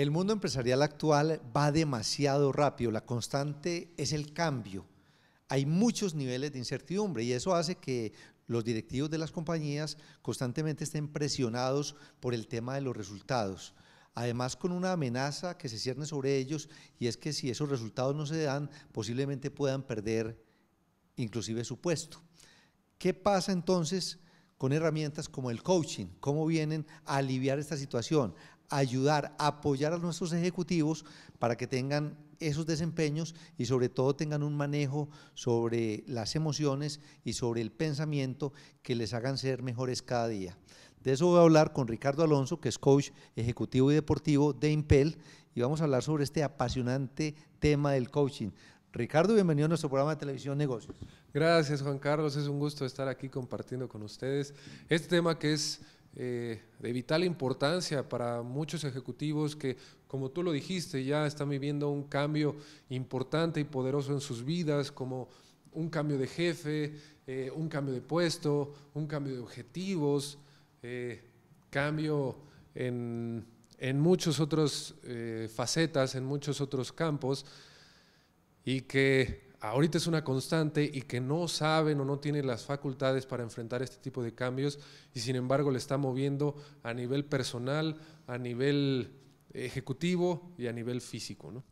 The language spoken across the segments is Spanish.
El mundo empresarial actual va demasiado rápido, la constante es el cambio. Hay muchos niveles de incertidumbre y eso hace que los directivos de las compañías constantemente estén presionados por el tema de los resultados. Además, con una amenaza que se cierne sobre ellos y es que si esos resultados no se dan, posiblemente puedan perder inclusive su puesto. ¿Qué pasa entonces con herramientas como el coaching? ¿Cómo vienen a aliviar esta situación, ayudar, apoyar a nuestros ejecutivos para que tengan esos desempeños y sobre todo tengan un manejo sobre las emociones y sobre el pensamiento que les hagan ser mejores cada día. De eso voy a hablar con Ricardo Alonso, que es coach ejecutivo y deportivo de Impel, y vamos a hablar sobre este apasionante tema del coaching. Ricardo, bienvenido a nuestro programa de televisión Negocios. Gracias, Juan Carlos. Es un gusto estar aquí compartiendo con ustedes este tema que es eh, de vital importancia para muchos ejecutivos que, como tú lo dijiste, ya están viviendo un cambio importante y poderoso en sus vidas, como un cambio de jefe, eh, un cambio de puesto, un cambio de objetivos, eh, cambio en, en muchas otras facetas, en muchos otros campos, y que ahorita es una constante y que no saben o no tienen las facultades para enfrentar este tipo de cambios y sin embargo le está moviendo a nivel personal, a nivel ejecutivo y a nivel físico. ¿no?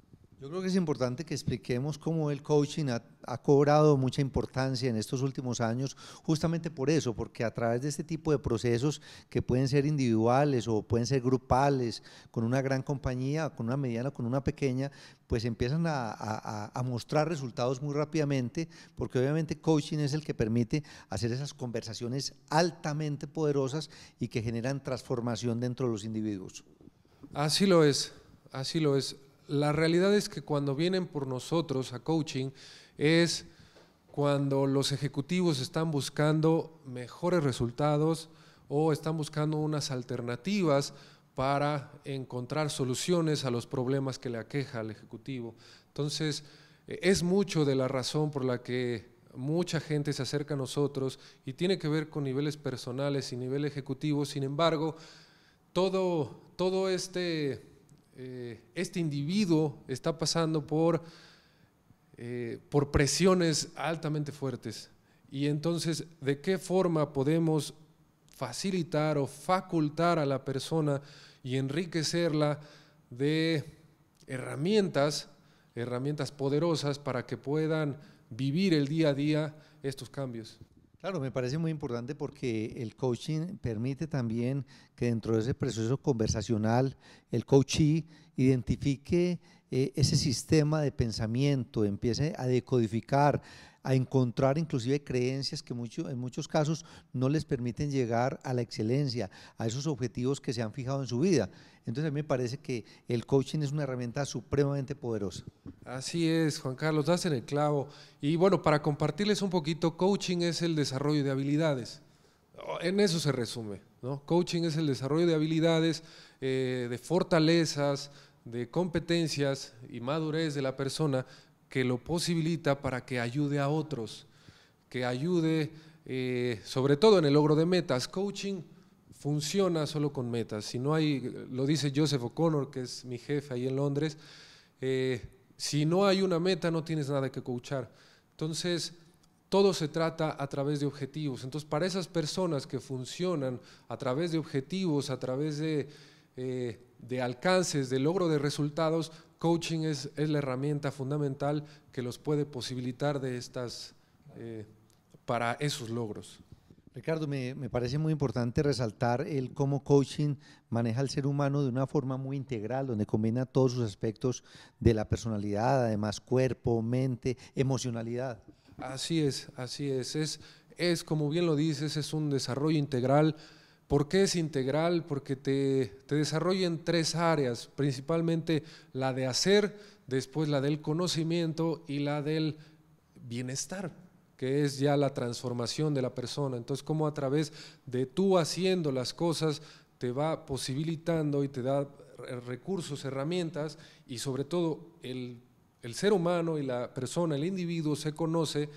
Yo creo que es importante que expliquemos cómo el coaching ha, cobrado mucha importancia en estos últimos años, justamente por eso, porque a través de este tipo de procesos que pueden ser individuales o pueden ser grupales, con una gran compañía, con una mediana, con una pequeña, pues empiezan a, a mostrar resultados muy rápidamente, porque obviamente coaching es el que permite hacer esas conversaciones altamente poderosas y que generan transformación dentro de los individuos. Así lo es, así lo es la realidad es que cuando vienen por nosotros a coaching es cuando los ejecutivos están buscando mejores resultados o están buscando unas alternativas para encontrar soluciones a los problemas que le aqueja al ejecutivo. Entonces, eh, es mucho de la razón por la que mucha gente se acerca a nosotros y tiene que ver con niveles personales y nivel ejecutivo. Sin embargo, todo, todo este eh, este individuo está pasando por, eh, por presiones altamente fuertes. Y entonces, ¿de qué forma podemos facilitar o facultar a la persona y enriquecerla de herramientas, herramientas poderosas para que puedan vivir el día a día estos cambios? Claro, me parece muy importante porque el coaching permite también que dentro de ese proceso conversacional el coachee identifique eh, ese sistema de pensamiento, empiece a decodificar a encontrar inclusive creencias que en muchos casos no les permiten llegar a la excelencia, a esos objetivos que se han fijado en su vida. Entonces a mí me parece que el coaching es una herramienta supremamente poderosa. Así es, Juan Carlos, das en el clavo. Y bueno, para compartirles un poquito, coaching es el desarrollo de habilidades. Oh, en eso se resume, Coaching es el desarrollo de habilidades, eh, de fortalezas, de competencias y madurez de la persona que lo posibilita para que ayude a otros, que ayude eh, sobre todo en el logro de metas. Coaching funciona solo con metas. Si no hay, lo dice Joseph O'Connor, que es mi jefe ahí en Londres, eh, si no hay una meta no tienes nada que coachar. Entonces, todo se trata a través de objetivos. Entonces, para esas personas que funcionan a través de objetivos, a través de, eh, de alcances, de logro de resultados, coaching es, la herramienta fundamental que los puede posibilitar de estas, eh, para esos logros. Ricardo, me, parece muy importante resaltar el cómo coaching maneja al ser humano de una forma muy integral, donde combina todos sus aspectos de la personalidad, además cuerpo, mente, emocionalidad. Así es, así es. Es, es como bien lo dices, es un desarrollo integral ¿Por qué es integral? Porque te, te desarrolla en tres áreas, principalmente la de hacer, después la del conocimiento y la del bienestar, que es ya la transformación de la persona. Entonces, cómo a través de tú haciendo las cosas te va posibilitando y te da recursos, herramientas y sobre todo el, el ser humano y la persona, el individuo se conoce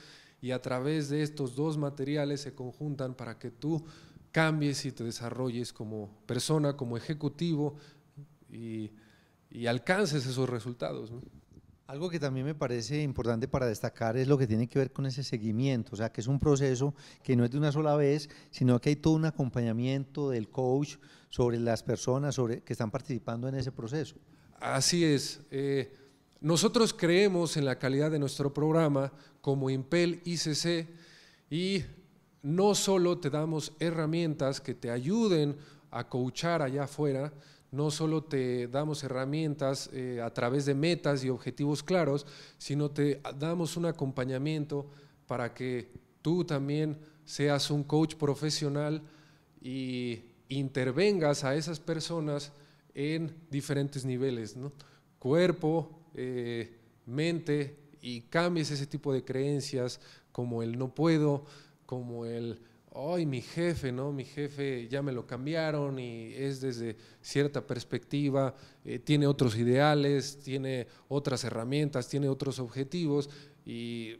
y a través de estos dos materiales se conjuntan para que tú cambies y te desarrolles como persona, como ejecutivo y, alcances esos resultados. Algo que también me parece importante para destacar es lo que tiene que ver con ese seguimiento, o sea, que es un proceso que no es de una sola vez, sino que hay todo un acompañamiento del coach sobre las personas sobre, que están participando en ese proceso. Así es. Eh, nosotros creemos en la calidad de nuestro programa como Impel ICC y no solo te damos herramientas que te ayuden a coachar allá afuera, no solo te damos herramientas eh, a través de metas y objetivos claros, sino te damos un acompañamiento para que tú también seas un coach profesional y intervengas a esas personas en diferentes niveles, ¿no? cuerpo, eh, mente, y cambies ese tipo de creencias como el no puedo, como el, ay, mi jefe, ¿no? Mi jefe ya me lo cambiaron y es desde cierta perspectiva, eh, tiene otros ideales, tiene otras herramientas, tiene otros objetivos y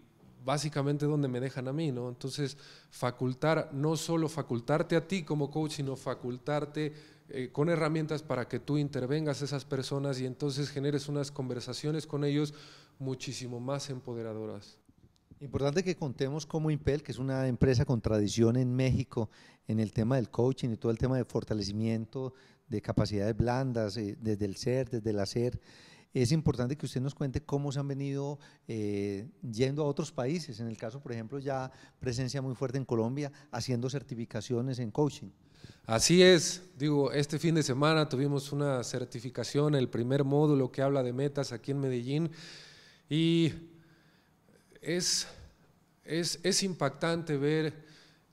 básicamente donde me dejan a mí, ¿no? Entonces, facultar, no solo facultarte a ti como coach, sino facultarte eh, con herramientas para que tú intervengas a esas personas y entonces generes unas conversaciones con ellos muchísimo más empoderadoras. Importante que contemos cómo Impel, que es una empresa con tradición en México en el tema del coaching y todo el tema de fortalecimiento de capacidades blandas, eh, desde el ser, desde el hacer, es importante que usted nos cuente cómo se han venido eh, yendo a otros países. En el caso, por ejemplo, ya presencia muy fuerte en Colombia, haciendo certificaciones en coaching. Así es, digo, este fin de semana tuvimos una certificación, el primer módulo que habla de metas aquí en Medellín y es, es, impactante ver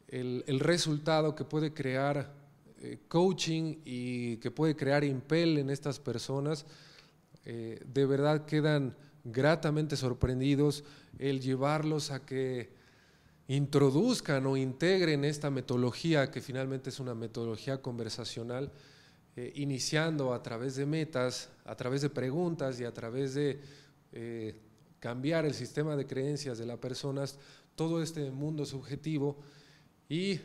el, resultado que puede crear eh, coaching y que puede crear impel en estas personas. Eh, de verdad quedan gratamente sorprendidos el llevarlos a que introduzcan o integren esta metodología que finalmente es una metodología conversacional, eh, iniciando a través de metas, a través de preguntas y a través de cambiar el sistema de creencias de las personas, todo este mundo subjetivo y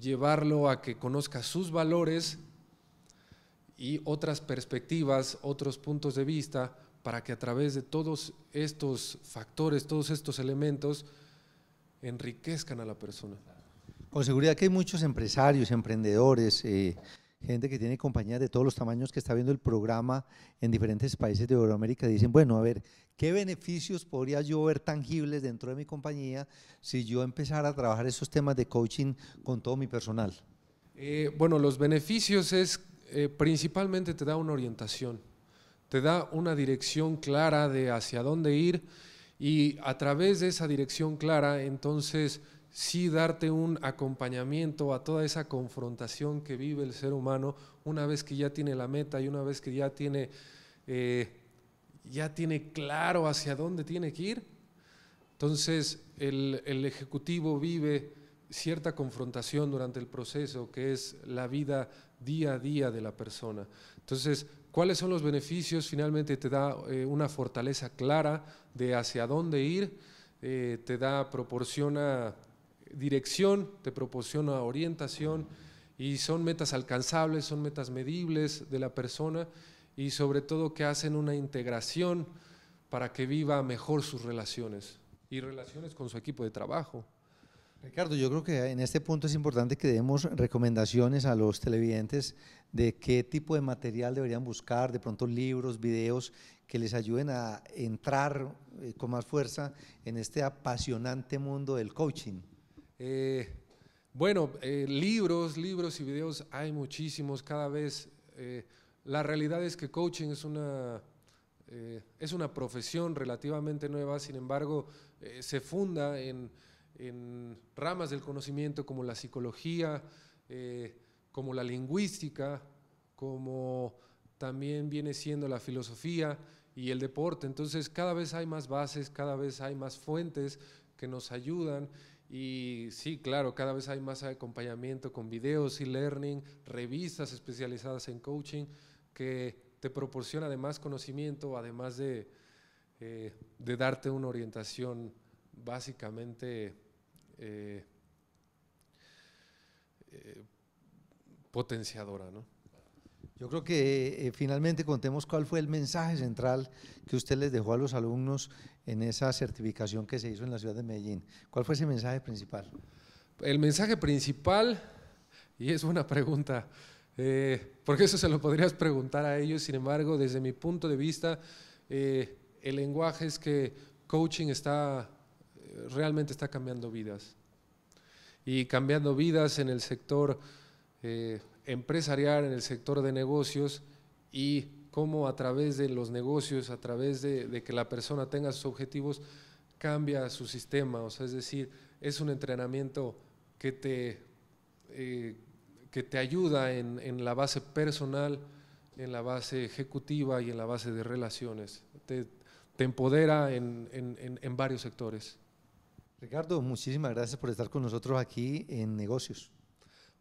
llevarlo a que conozca sus valores y otras perspectivas, otros puntos de vista, para que a través de todos estos factores, todos estos elementos, enriquezcan a la persona. Con seguridad que hay muchos empresarios, emprendedores, eh, gente que tiene compañías de todos los tamaños que está viendo el programa en diferentes países de Euroamérica, dicen, bueno, a ver, ¿qué beneficios podría yo ver tangibles dentro de mi compañía si yo empezara a trabajar esos temas de coaching con todo mi personal? Eh, bueno, los beneficios es, eh, principalmente te da una orientación, te da una dirección clara de hacia dónde ir y a través de esa dirección clara, entonces sí darte un acompañamiento a toda esa confrontación que vive el ser humano una vez que ya tiene la meta y una vez que ya tiene, eh, ya tiene claro hacia dónde tiene que ir. Entonces, el, ejecutivo vive cierta confrontación durante el proceso, que es la vida día a día de la persona. Entonces, ¿cuáles son los beneficios? Finalmente te da eh, una fortaleza clara de hacia dónde ir, eh, te da, proporciona dirección, te proporciona orientación y son metas alcanzables, son metas medibles de la persona y sobre todo que hacen una integración para que viva mejor sus relaciones y relaciones con su equipo de trabajo. Ricardo, yo creo que en este punto es importante que demos recomendaciones a los televidentes de qué tipo de material deberían buscar, de pronto libros, videos que les ayuden a entrar eh, con más fuerza en este apasionante mundo del coaching. Eh, bueno, eh, libros, libros y videos hay muchísimos cada vez. Eh, la realidad es que coaching es una, es una profesión relativamente nueva, sin embargo, se funda en, ramas del conocimiento como la psicología, como la lingüística, como también viene siendo la filosofía y el deporte. Entonces cada vez hay más bases, cada vez hay más fuentes que nos ayudan y sí, claro, cada vez hay más acompañamiento con videos y e learning, revistas especializadas en coaching que te proporciona además conocimiento, además de, eh, de darte una orientación básicamente eh, eh, potenciadora, ¿no? Yo creo que eh, finalmente contemos cuál fue el mensaje central que usted les dejó a los alumnos en esa certificación que se hizo en la ciudad de Medellín. ¿Cuál fue ese mensaje principal? El mensaje principal, y es una pregunta, eh, porque eso se lo podrías preguntar a ellos, sin embargo, desde mi punto de vista, eh, el lenguaje es que coaching está, realmente está cambiando vidas. Y cambiando vidas en el sector empresarial, en el sector de negocios y cómo a través de los negocios, a través de, que la persona tenga sus objetivos, cambia su sistema. O sea, es decir, es un entrenamiento que te, eh, que te ayuda en, la base personal, en la base ejecutiva y en la base de relaciones. Te, empodera en varios sectores. Ricardo, muchísimas gracias por estar con nosotros aquí en Negocios.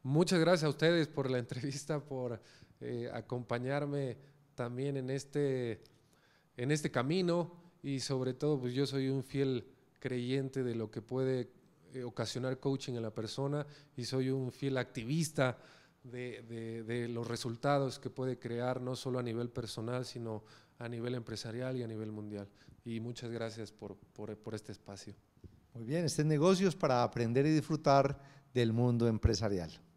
Muchas gracias a ustedes por la entrevista, por eh, acompañarme también en este, en este camino y sobre todo, pues yo soy un fiel creyente de lo que puede eh, ocasionar coaching en la persona y soy un fiel activista de, los resultados que puede crear, no solo a nivel personal, sino a nivel empresarial y a nivel mundial. Y muchas gracias por, por este espacio. Muy bien, este es Negocios para aprender y disfrutar del mundo empresarial.